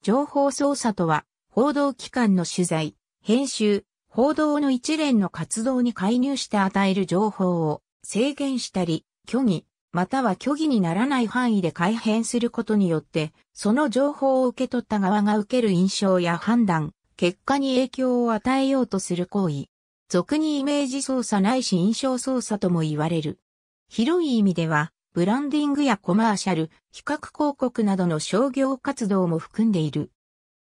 情報操作とは、報道機関の取材、編集、報道の一連の活動に介入して与える情報を制限したり、虚偽、または虚偽にならない範囲で改変することによって、その情報を受け取った側が受ける印象や判断、結果に影響を与えようとする行為。俗にイメージ操作ないし印象操作とも言われる。広い意味では、ブランディングやコマーシャル、比較広告などの商業活動も含んでいる。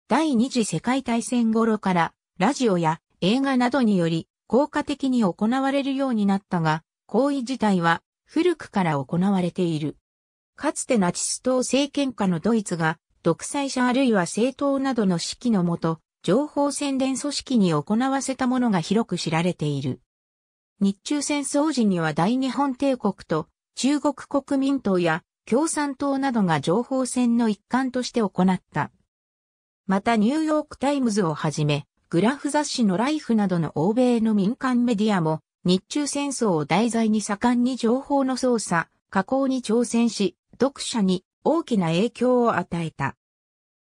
第二次世界大戦頃からラジオや映画などにより効果的に行われるようになったが、行為自体は古くから行われている。かつてナチス党政権下のドイツが独裁者あるいは政党などの指揮のもと、情報宣伝組織に行わせたものが広く知られている。日中戦争時には大日本帝国と中国国民党や共産党などが情報戦の一環として行った。またニューヨークタイムズをはじめ、グラフ雑誌のライフなどの欧米の民間メディアも、日中戦争を題材に盛んに情報の操作、加工に挑戦し、読者に大きな影響を与えた。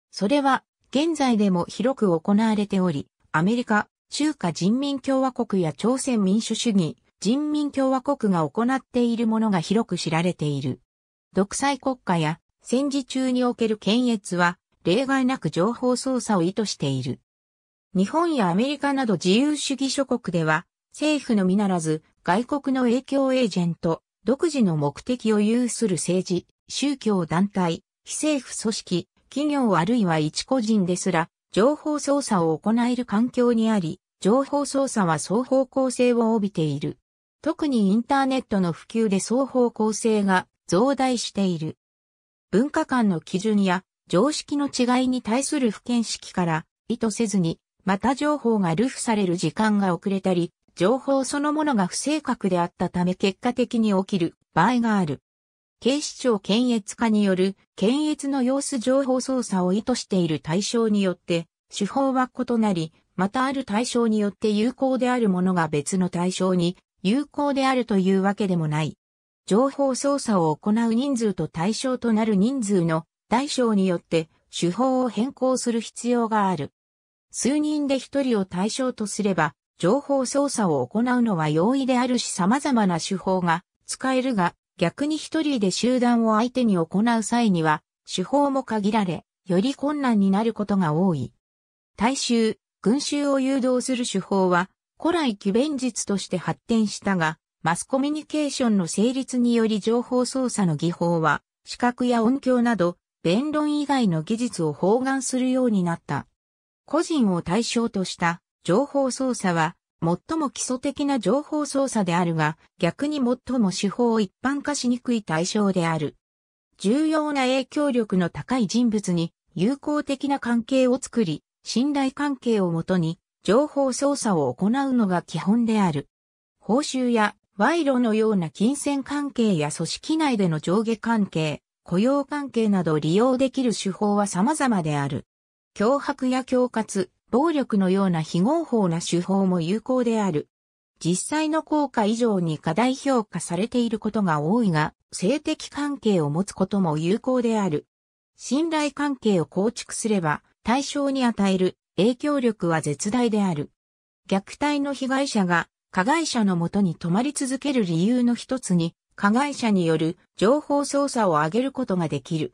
それは、現在でも広く行われており、アメリカ、中華人民共和国や朝鮮民主主義、人民共和国が行っているものが広く知られている。独裁国家や戦時中における検閲は例外なく情報操作を意図している。日本やアメリカなど自由主義諸国では政府のみならず外国の影響エージェント、独自の目的を有する政治、宗教団体、非政府組織、企業あるいは一個人ですら情報操作を行える環境にあり、情報操作は双方向性を帯びている。特にインターネットの普及で双方向性が増大している。文化間の基準や常識の違いに対する不見識から意図せずに、また情報が流布される時間が遅れたり、情報そのものが不正確であったため結果的に起きる場合がある。警視庁検閲課による検閲の様子情報操作を意図している対象によって手法は異なり、またある対象によって有効であるものが別の対象に有効であるというわけでもない。情報操作を行う人数と対象となる人数の大小によって手法を変更する必要がある。数人で一人を対象とすれば、情報操作を行うのは容易であるし様々な手法が使えるが、逆に一人で集団を相手に行う際には、手法も限られ、より困難になることが多い。大衆、群衆を誘導する手法は、古来紀弁術として発展したが、マスコミュニケーションの成立により情報操作の技法は、視覚や音響など、弁論以外の技術を包含するようになった。個人を対象とした情報操作は、最も基礎的な情報操作であるが、逆に最も手法を一般化しにくい対象である。重要な影響力の高い人物に友好的な関係を作り、信頼関係をもとに情報操作を行うのが基本である。報酬や賄賂のような金銭関係や組織内での上下関係、雇用関係など利用できる手法は様々である。脅迫や恐喝、暴力のような非合法な手法も有効である。実際の効果以上に過大評価されていることが多いが、性的関係を持つことも有効である。信頼関係を構築すれば、対象に与える影響力は絶大である。虐待の被害者が加害者のもとに泊まり続ける理由の一つに、加害者による情報操作を上げることができる。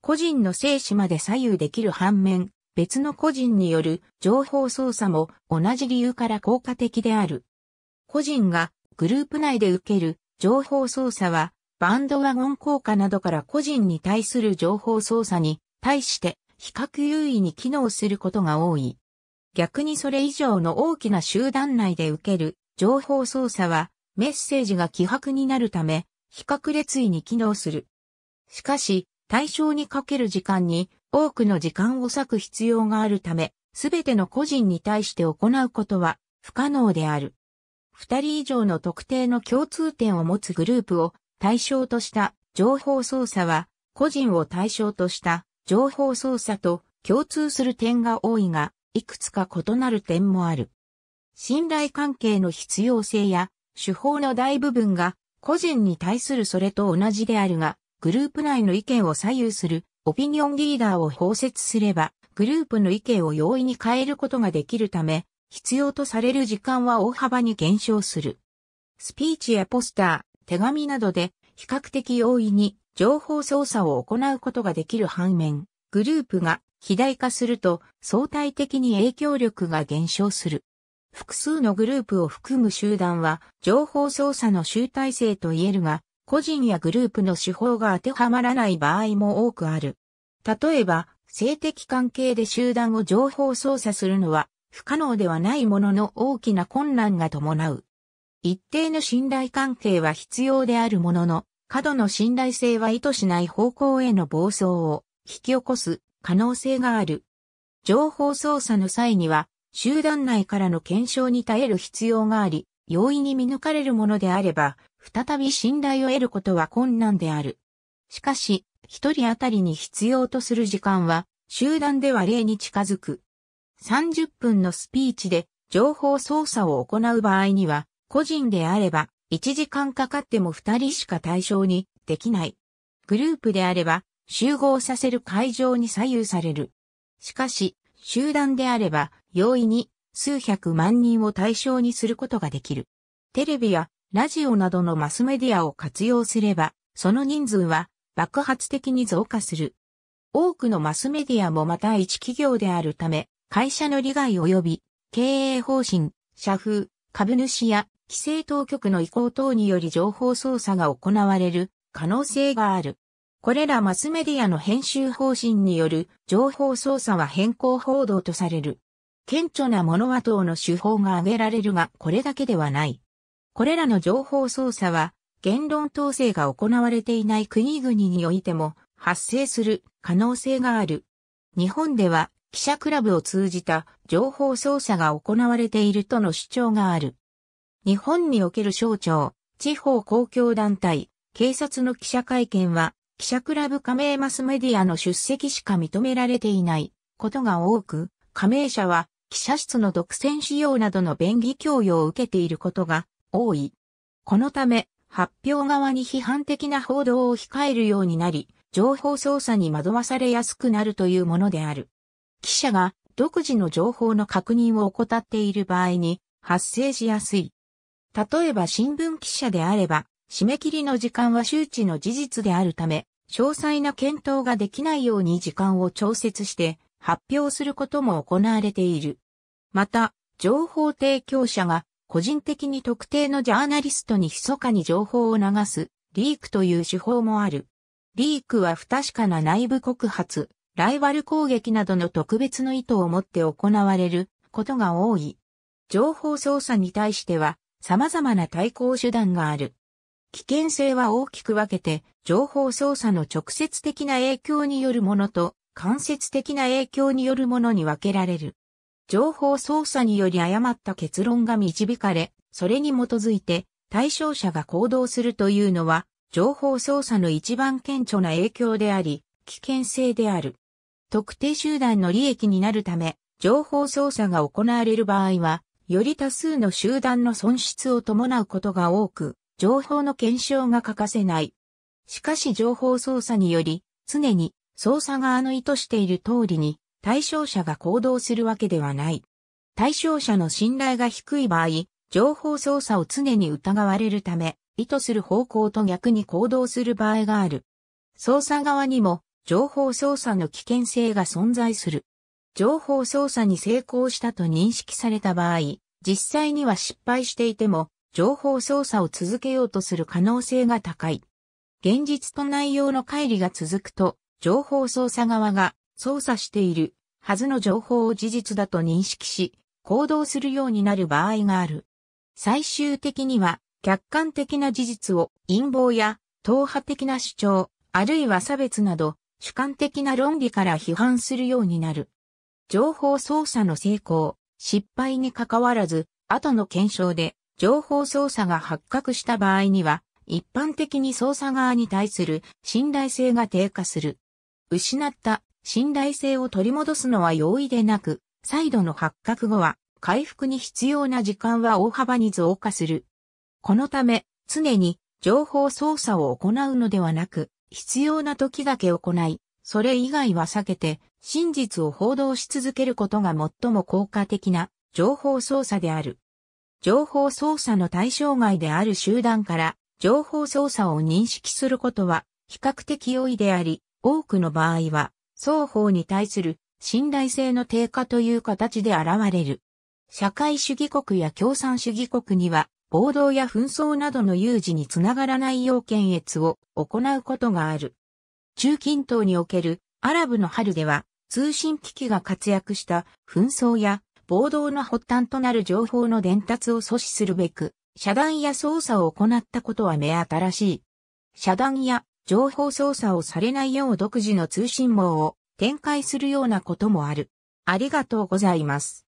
個人の生死まで左右できる反面、別の個人による情報操作も同じ理由から効果的である。個人がグループ内で受ける情報操作は、バンドワゴン効果などから個人に対する情報操作に対して比較優位に機能することが多い。逆にそれ以上の大きな集団内で受ける情報操作はメッセージが希薄になるため比較列位に機能する。しかし対象にかける時間に多くの時間を割く必要があるためすべての個人に対して行うことは不可能である。二人以上の特定の共通点を持つグループを対象とした情報操作は個人を対象とした情報操作と共通する点が多いが、いくつか異なる点もある。信頼関係の必要性や手法の大部分が個人に対するそれと同じであるが、グループ内の意見を左右するオピニオンリーダーを包摂すれば、グループの意見を容易に変えることができるため、必要とされる時間は大幅に減少する。スピーチやポスター、手紙などで比較的容易に情報操作を行うことができる反面、グループが肥大化すると相対的に影響力が減少する。複数のグループを含む集団は情報操作の集大成と言えるが、個人やグループの手法が当てはまらない場合も多くある。例えば、性的関係で集団を情報操作するのは不可能ではないものの大きな困難が伴う。一定の信頼関係は必要であるものの、過度の信頼性は意図しない方向への暴走を引き起こす可能性がある。情報操作の際には、集団内からの検証に耐える必要があり、容易に見抜かれるものであれば、再び信頼を得ることは困難である。しかし、一人当たりに必要とする時間は、集団では例に近づく。30分のスピーチで情報操作を行う場合には、個人であれば1時間かかっても2人しか対象にできない。グループであれば集合させる会場に左右される。しかし、集団であれば容易に数百万人を対象にすることができる。テレビやラジオなどのマスメディアを活用すれば、その人数は爆発的に増加する。多くのマスメディアもまた一企業であるため、会社の利害及び経営方針、社風、株主や規制当局の意向等により情報操作が行われる可能性がある。これらマスメディアの編集方針による情報操作は変更報道とされる。顕著なものは等の手法が挙げられるがこれだけではない。これらの情報操作は言論統制が行われていない国々においても発生する可能性がある。日本では記者クラブを通じた情報操作が行われているとの主張がある。日本における省庁、地方公共団体、警察の記者会見は、記者クラブ加盟マスメディアの出席しか認められていないことが多く、加盟者は記者室の独占使用などの便宜供与を受けていることが多い。このため、発表側に批判的な報道を控えるようになり、情報操作に惑わされやすくなるというものである。記者が独自の情報の確認を怠っている場合に発生しやすい例えば新聞記者であれば、締め切りの時間は周知の事実であるため、詳細な検討ができないように時間を調節して発表することも行われている。また、情報提供者が個人的に特定のジャーナリストに密かに情報を流すリークという手法もある。リークは不確かな内部告発、ライバル攻撃などの特別の意図を持って行われることが多い。情報操作に対しては様々な対抗手段がある。危険性は大きく分けて、情報操作の直接的な影響によるものと、間接的な影響によるものに分けられる。情報操作により誤った結論が導かれ、それに基づいて対象者が行動するというのは、情報操作の一番顕著な影響であり、危険性である。特定集団の利益になるため、情報操作が行われる場合は、より多数の集団の損失を伴うことが多く、情報の検証が欠かせない。しかし情報操作により、常に操作側の意図している通りに対象者が行動するわけではない。対象者の信頼が低い場合、情報操作を常に疑われるため、意図する方向と逆に行動する場合がある。操作側にも情報操作の危険性が存在する。情報操作に成功したと認識された場合、実際には失敗していても、情報操作を続けようとする可能性が高い。現実と内容の乖離が続くと、情報操作側が操作しているはずの情報を事実だと認識し、行動するようになる場合がある。最終的には、客観的な事実を陰謀や党派的な主張、あるいは差別など、主観的な論理から批判するようになる。情報操作の成功、失敗に関わらず、後の検証で情報操作が発覚した場合には、一般的に操作側に対する信頼性が低下する。失った信頼性を取り戻すのは容易でなく、再度の発覚後は回復に必要な時間は大幅に増加する。このため、常に情報操作を行うのではなく、必要な時だけ行い、それ以外は避けて、真実を報道し続けることが最も効果的な情報操作である。情報操作の対象外である集団から情報操作を認識することは比較的容易であり、多くの場合は双方に対する信頼性の低下という形で現れる。社会主義国や共産主義国には暴動や紛争などの有事につながらない要検閲を行うことがある。中近東におけるアラブの春では通信機器が活躍した紛争や暴動の発端となる情報の伝達を阻止するべく、遮断や操作を行ったことは目新しい。遮断や情報操作をされないよう独自の通信網を展開するようなこともある。ありがとうございます。